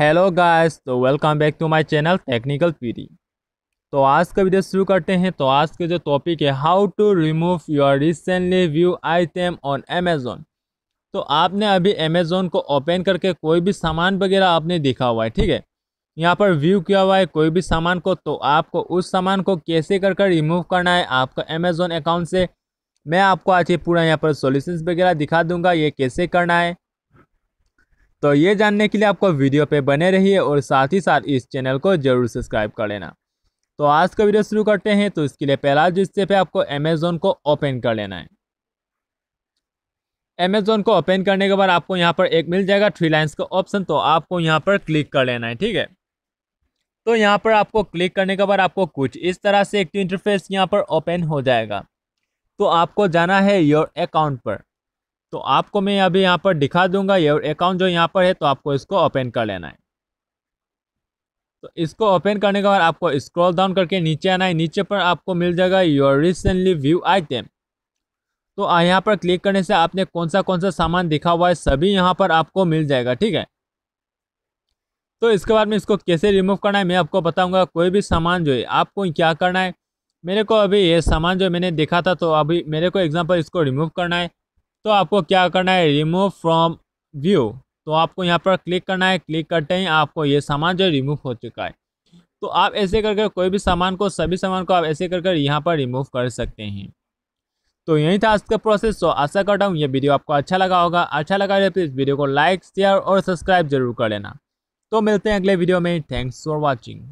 hello guys तो welcome back to my channel technical पीरी तो आज का वीडियो शुरू करते हैं तो आज के जो टॉपिक है how to remove your recently view item on Amazon तो आपने अभी अमेजोन को ओपन करके कोई भी सामान वगैरह आपने देखा हुआ है ठीक है यहाँ पर व्यू किया हुआ है कोई भी सामान को तो आपको उस सामान को कैसे कर कर रिमूव करना है आपका अमेजोन अकाउंट से मैं आपको आज ये पूरा यहाँ पर सोल्यूशंस वगैरह दिखा दूंगा ये कैसे करना है तो ये जानने के लिए आपको वीडियो पे बने रहिए और साथ ही साथ इस चैनल को जरूर सब्सक्राइब कर लेना तो आज का वीडियो शुरू करते हैं तो इसके लिए पहला स्टेप है आपको अमेजोन को ओपन कर लेना है अमेजोन को ओपन करने के बाद आपको यहाँ पर एक मिल जाएगा थ्री लाइन्स का ऑप्शन तो आपको यहाँ पर क्लिक कर लेना है ठीक है तो यहाँ पर आपको क्लिक करने के बाद आपको कुछ इस तरह से एक इंटरफेस यहाँ पर ओपन हो जाएगा तो आपको जाना है योर अकाउंट पर तो आपको मैं अभी यहाँ पर दिखा दूंगा ये अकाउंट जो यहाँ पर है तो आपको इसको ओपन कर लेना है तो इसको ओपन करने के बाद आपको स्क्रॉल डाउन करके नीचे आना है नीचे पर आपको मिल जाएगा योर रिसेंटली व्यू आइटम तो यहाँ पर क्लिक करने से आपने कौन सा कौन सा सामान दिखा हुआ है सभी यहाँ पर आपको मिल जाएगा ठीक है तो इसके बाद में इसको कैसे रिमूव करना है मैं आपको बताऊंगा कोई भी सामान जो है आपको क्या करना है मेरे को अभी ये सामान जो मैंने देखा था तो अभी मेरे को एग्जाम्पल इसको रिमूव करना है तो आपको क्या करना है रिमूव फ्रॉम व्यू तो आपको यहाँ पर क्लिक करना है क्लिक करते ही आपको ये सामान जो रिमूव हो चुका है तो आप ऐसे करके कोई भी सामान को सभी सामान को आप ऐसे कर कर यहाँ पर रिमूव कर सकते हैं तो यही था आज का प्रोसेस तो आशा करता हूँ ये वीडियो आपको अच्छा लगा होगा अच्छा लगा तो इस वीडियो को लाइक शेयर और सब्सक्राइब जरूर कर लेना तो मिलते हैं अगले वीडियो में थैंक्स फॉर वॉचिंग